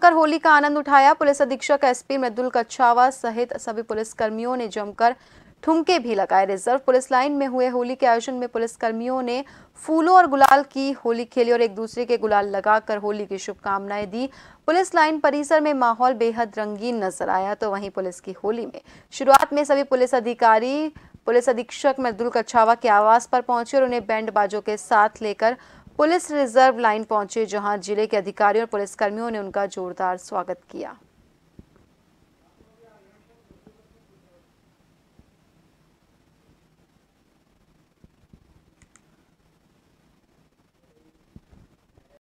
जमकर होली का आनंद उठाया पुलिस अधीक्षक एसपी मृदुल कच्छावा सहित सभी पुलिस कर्मियों ने जमकर ठुमके भी लगाए रिजर्व पुलिस लाइन में हुए होली के आयोजन में पुलिस कर्मियों ने फूलों और गुलाल की होली खेली और एक दूसरे के गुलाल लगाकर होली की शुभकामनाएं दी पुलिस लाइन परिसर में माहौल बेहद रंगीन नजर आया तो वहीं पुलिस की होली में शुरुआत में सभी पुलिस अधिकारी पुलिस अधीक्षक मृदुल कछावा के आवास पर पहुंचे और उन्हें बैंड बाजों के साथ लेकर पुलिस रिजर्व लाइन पहुंचे जहां जिले के अधिकारियों और पुलिसकर्मियों ने उनका जोरदार स्वागत किया